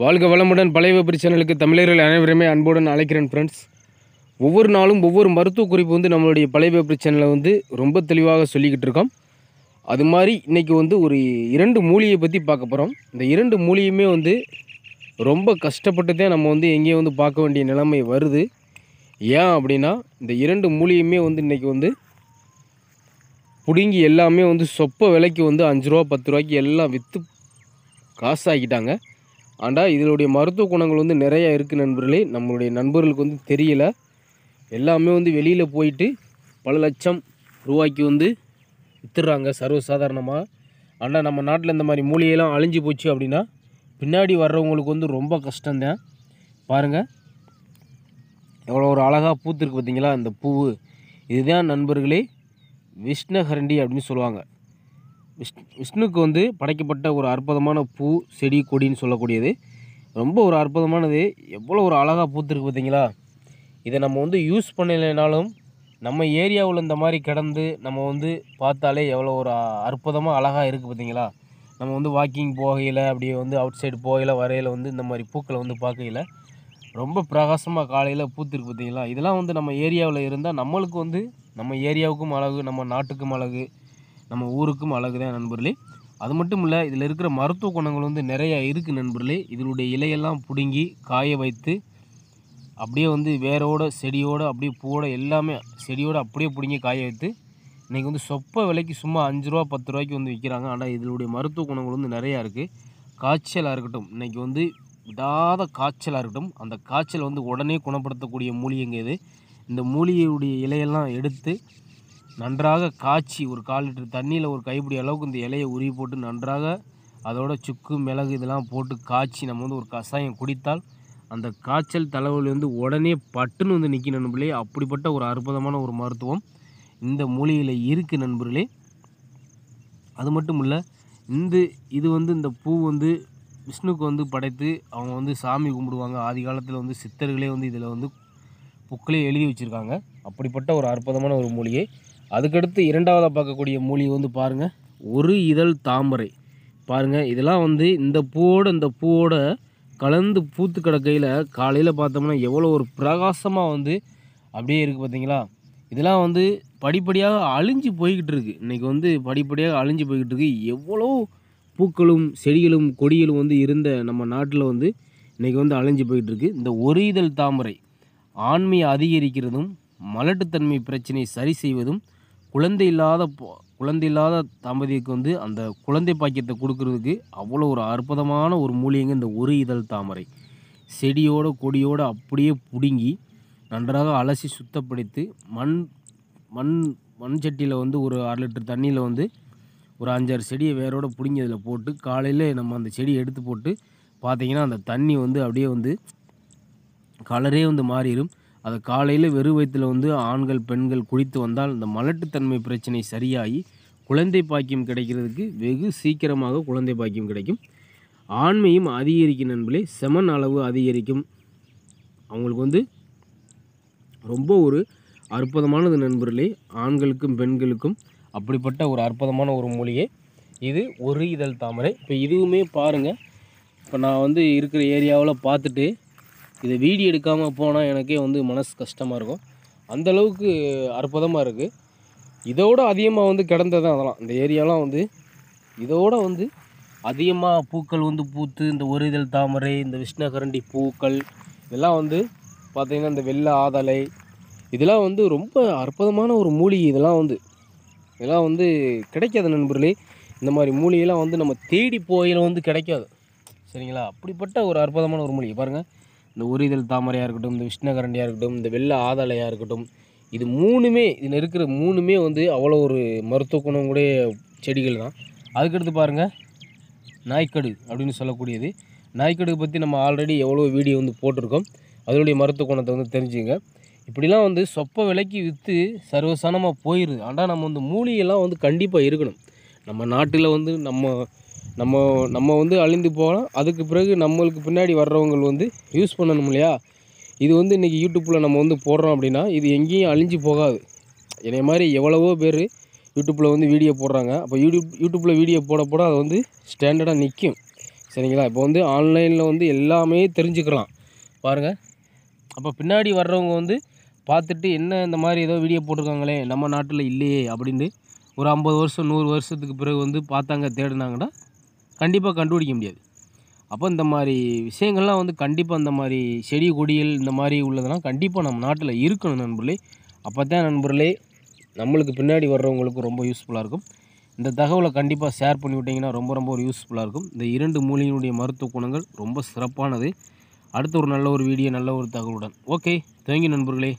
வாழ்க வளமுடன் பழைய வெப்பரி சேனலுக்கு தமிழர்கள் அனைவருமே அன்புடன் அழைக்கிறேன் ஃப்ரெண்ட்ஸ் ஒவ்வொரு நாளும் ஒவ்வொரு மருத்துவ குறிப்பு வந்து நம்மளுடைய பழைய வெப்பரி வந்து ரொம்ப தெளிவாக சொல்லிக்கிட்டு இருக்கோம் அது மாதிரி இன்றைக்கி வந்து ஒரு இரண்டு மூலிகை பற்றி பார்க்க போகிறோம் இந்த இரண்டு மூலிகையுமே வந்து ரொம்ப கஷ்டப்பட்டு தான் நம்ம வந்து எங்கேயும் வந்து பார்க்க வேண்டிய நிலைமை வருது ஏன் அப்படின்னா இந்த இரண்டு மூலிகையுமே வந்து இன்றைக்கி வந்து பிடுங்கி எல்லாமே வந்து சொப்ப விலைக்கு வந்து அஞ்சு ரூபா பத்து ரூபாய்க்கு எல்லாம் விற்று காசாகிட்டாங்க ஆண்டா இதனுடைய மருத்துவ குணங்கள் வந்து நிறையா இருக்குது நண்பர்களே நம்மளுடைய நண்பர்களுக்கு வந்து தெரியல எல்லாமே வந்து வெளியில் போயிட்டு பல லட்சம் ரூபாய்க்கு வந்து வித்துடுறாங்க சர்வசாதாரணமாக ஆனால் நம்ம நாட்டில் இந்த மாதிரி மூலிகையெல்லாம் அழிஞ்சு போச்சு அப்படின்னா பின்னாடி வர்றவங்களுக்கு வந்து ரொம்ப கஷ்டந்தேன் பாருங்கள் எவ்வளோ ஒரு அழகாக பூத்திருக்கு பார்த்தீங்களா அந்த பூவு இதுதான் நண்பர்களே விஷ்ணஹரண்டி அப்படின்னு சொல்லுவாங்க விஷ்ணுக்கு வந்து படைக்கப்பட்ட ஒரு அற்புதமான பூ செடி கொடின்னு சொல்லக்கூடியது ரொம்ப ஒரு அற்புதமானது எவ்வளோ ஒரு அழகாக பூத்துருக்கு பார்த்தீங்களா இதை நம்ம வந்து யூஸ் பண்ணலைனாலும் நம்ம ஏரியாவில் இந்த மாதிரி கிடந்து நம்ம வந்து பார்த்தாலே எவ்வளோ ஒரு அற்புதமாக அழகாக இருக்குது பார்த்தீங்களா நம்ம வந்து வாக்கிங் போகையில் அப்படியே வந்து அவுட் சைடு போகையில் வரையில் வந்து இந்த மாதிரி பூக்களை வந்து பார்க்கையில் ரொம்ப பிரகாசமாக காலையில் பூத்துருக்கு பார்த்தீங்களா இதெல்லாம் வந்து நம்ம ஏரியாவில் இருந்தால் நம்மளுக்கு வந்து நம்ம ஏரியாவுக்கும் அழகு நம்ம நாட்டுக்கும் அழகு நம்ம ஊருக்கும் அழகு தான் நண்பர்களே அது மட்டும் இல்லை இதில் இருக்கிற மருத்துவ குணங்கள் வந்து நிறையா இருக்குது நண்பர்களே இதனுடைய இலையெல்லாம் பிடுங்கி காய வைத்து அப்படியே வந்து வேரோட செடியோடு அப்படியே பூவோட எல்லாமே செடியோடு அப்படியே பிடுங்கி காய வைத்து இன்றைக்கி வந்து சொப்ப விலைக்கு சும்மா அஞ்சு ரூபா பத்து ரூபாய்க்கு வந்து விற்கிறாங்க ஆனால் இதனுடைய மருத்துவ குணங்கள் வந்து நிறையா இருக்குது காய்ச்சலாக இருக்கட்டும் இன்றைக்கி வந்து விடாத காய்ச்சலாக இருக்கட்டும் அந்த காய்ச்சல் வந்து உடனே குணப்படுத்தக்கூடிய மூலிகைங்க இது இந்த மூலிகையுடைய இலையெல்லாம் எடுத்து நன்றாக காய்ச்சி ஒரு கால் லிட்டர் தண்ணியில் ஒரு கைப்பிடி அளவுக்கு இந்த இலையை உருவி போட்டு நன்றாக அதோட சுக்கு மிளகு இதெல்லாம் போட்டு காய்ச்சி நம்ம வந்து ஒரு கஷாயம் குடித்தால் அந்த காய்ச்சல் தலைவலி வந்து உடனே பட்டுன்னு வந்து நிற்கும் நண்பர்களே அப்படிப்பட்ட ஒரு அற்புதமான ஒரு மருத்துவம் இந்த மூலிகையில் இருக்குது நண்பர்களே அது மட்டும் இல்லை இந்த இது வந்து இந்த பூ வந்து விஷ்ணுக்கு வந்து படைத்து அவங்க வந்து சாமி கும்பிடுவாங்க ஆதி காலத்தில் வந்து சித்தர்களே வந்து இதில் வந்து புக்களே எழுதி வச்சுருக்காங்க அப்படிப்பட்ட ஒரு அற்புதமான ஒரு மூலிகை அதுக்கடுத்து இரண்டாவதாக பார்க்கக்கூடிய மூலிகை வந்து பாருங்கள் ஒரு இதழ் தாமரை பாருங்கள் இதெல்லாம் வந்து இந்த பூவோட இந்த பூவோட கலந்து பூத்து கிடக்கையில் காலையில் பார்த்தோம்னா எவ்வளோ ஒரு பிரகாசமாக வந்து அப்படியே இருக்குது பார்த்தீங்களா இதெல்லாம் வந்து படிப்படியாக அழிஞ்சு போய்கிட்டு இருக்குது இன்றைக்கி வந்து படிப்படியாக அழிஞ்சு போய்கிட்டு இருக்குது எவ்வளோ பூக்களும் செடிகளும் கொடிகளும் வந்து இருந்த நம்ம நாட்டில் வந்து இன்றைக்கி வந்து அழிஞ்சு போய்கிட்டு இருக்குது இந்த ஒரு இதழ் தாமரை ஆண்மையை அதிகரிக்கிறதும் மலட்டுத்தன்மை பிரச்சனை சரி செய்வதும் குழந்தை இல்லாத குழந்தை இல்லாத தம்பதிக்கு வந்து அந்த குழந்தை பாக்கியத்தை கொடுக்கறதுக்கு அவ்வளோ ஒரு அற்புதமான ஒரு மூலிகைங்க இந்த ஒரு இதழ் தாமரை செடியோட கொடியோடு அப்படியே பிடுங்கி நன்றாக அலசி சுத்தப்படுத்தி மண் மண் மண் சட்டியில் வந்து ஒரு அரை லிட்டர் தண்ணியில் வந்து ஒரு அஞ்சாறு செடியை வேரோடு பிடுங்கி அதில் போட்டு காலையில் நம்ம அந்த செடியை எடுத்து போட்டு பார்த்திங்கன்னா அந்த தண்ணி வந்து அப்படியே வந்து கலரே வந்து மாறிடும் அதை காலையில் வெறும் வயிற்றில் வந்து ஆண்கள் பெண்கள் குடித்து வந்தால் இந்த மலட்டுத்தன்மை பிரச்சனை சரியாகி குழந்தை பாக்கியம் கிடைக்கிறதுக்கு வெகு சீக்கிரமாக குழந்தை பாக்கியம் கிடைக்கும் ஆண்மையும் அதிகரிக்கும் நண்பிலே செமன் அளவு அதிகரிக்கும் அவங்களுக்கு வந்து ரொம்ப ஒரு அற்புதமானது நண்பர்களே ஆண்களுக்கும் பெண்களுக்கும் அப்படிப்பட்ட ஒரு அற்புதமான ஒரு மொழியே இது ஒரு இதழ் தாமரை இப்போ இதுவுமே பாருங்கள் இப்போ நான் வந்து இருக்கிற ஏரியாவில் பார்த்துட்டு இதை வீடியோ எடுக்காமல் போனால் எனக்கே வந்து மனசு கஷ்டமாக இருக்கும் அந்தளவுக்கு அற்புதமாக இருக்குது இதோட அதிகமாக வந்து கிடந்ததான் அதெல்லாம் இந்த ஏரியாலாம் வந்து இதோட வந்து அதிகமாக பூக்கள் வந்து பூத்து இந்த ஒரு இதழ் தாமரை இந்த விஷ்ணகரண்டி பூக்கள் இதெல்லாம் வந்து பார்த்திங்கன்னா இந்த வெள்ளை ஆதலை இதெல்லாம் வந்து ரொம்ப அற்புதமான ஒரு மூலிகை இதெல்லாம் வந்து இதெல்லாம் வந்து கிடைக்காது நண்பர்களே இந்த மாதிரி மூலிகைலாம் வந்து நம்ம தேடி போயில வந்து கிடைக்காது சரிங்களா அப்படிப்பட்ட ஒரு அற்புதமான ஒரு மூலிகை பாருங்கள் இந்த உரிதல் தாமரையாக இருக்கட்டும் இந்த விஷ்ணகரண்டியாக இருக்கட்டும் இந்த வெள்ள ஆதலையாக இருக்கட்டும் இது மூணுமே இதில் இருக்கிற மூணுமே வந்து அவ்வளோ ஒரு மருத்துவ குணம் கூட செடிகள் தான் அதுக்கடுத்து பாருங்கள் நாய்க்கடு அப்படின்னு சொல்லக்கூடியது நாய்க்கடு பற்றி நம்ம ஆல்ரெடி எவ்வளோ வீடியோ வந்து போட்டிருக்கோம் அதனுடைய மருத்துவ குணத்தை வந்து தெரிஞ்சுங்க இப்படிலாம் வந்து சொப்ப விலைக்கு விற்று சர்வசனமாக போயிடுது ஆனால் நம்ம வந்து மூலிகைலாம் வந்து கண்டிப்பாக இருக்கணும் நம்ம நாட்டில் வந்து நம்ம நம்ம நம்ம வந்து அழிந்து போகலாம் அதுக்கு பிறகு நம்மளுக்கு பின்னாடி வர்றவங்கள் வந்து யூஸ் பண்ணணும் இல்லையா இது வந்து இன்றைக்கி யூடியூப்பில் நம்ம வந்து போடுறோம் அப்படின்னா இது எங்கேயும் அழிஞ்சு போகாது என்னைய மாதிரி எவ்வளவோ பேர் யூடியூப்பில் வந்து வீடியோ போடுறாங்க அப்போ யூடியூப் யூடியூப்பில் வீடியோ போட போட அது வந்து ஸ்டாண்டர்டாக நிற்கும் சரிங்களா இப்போ வந்து ஆன்லைனில் வந்து எல்லாமே தெரிஞ்சுக்கலாம் பாருங்கள் அப்போ பின்னாடி வர்றவங்க வந்து பார்த்துட்டு என்ன இந்த மாதிரி ஏதோ வீடியோ போட்டிருக்காங்களே நம்ம நாட்டில் இல்லையே அப்படின்னு ஒரு ஐம்பது வருஷம் நூறு வருஷத்துக்கு பிறகு வந்து பார்த்தாங்க தேடினாங்கன்னா கண்டிப்பாக கண்டுபிடிக்க முடியாது அப்போ இந்த மாதிரி விஷயங்கள்லாம் வந்து கண்டிப்பாக இந்த மாதிரி செடி கொடிகள் இந்த மாதிரி உள்ளதெல்லாம் கண்டிப்பாக நம்ம நாட்டில் இருக்கணும் நண்பர்களே அப்போ தான் நண்பர்களே நம்மளுக்கு பின்னாடி வர்றவங்களுக்கு ரொம்ப யூஸ்ஃபுல்லாக இருக்கும் இந்த தகவலை கண்டிப்பாக ஷேர் பண்ணி விட்டிங்கன்னா ரொம்ப ரொம்ப ஒரு யூஸ்ஃபுல்லாக இருக்கும் இந்த இரண்டு மூலிகையினுடைய மருத்துவ குணங்கள் ரொம்ப சிறப்பானது அடுத்த ஒரு நல்ல ஒரு வீடியோ நல்ல ஒரு தகவலுடன் ஓகே தேங்க்யூ நண்பர்களே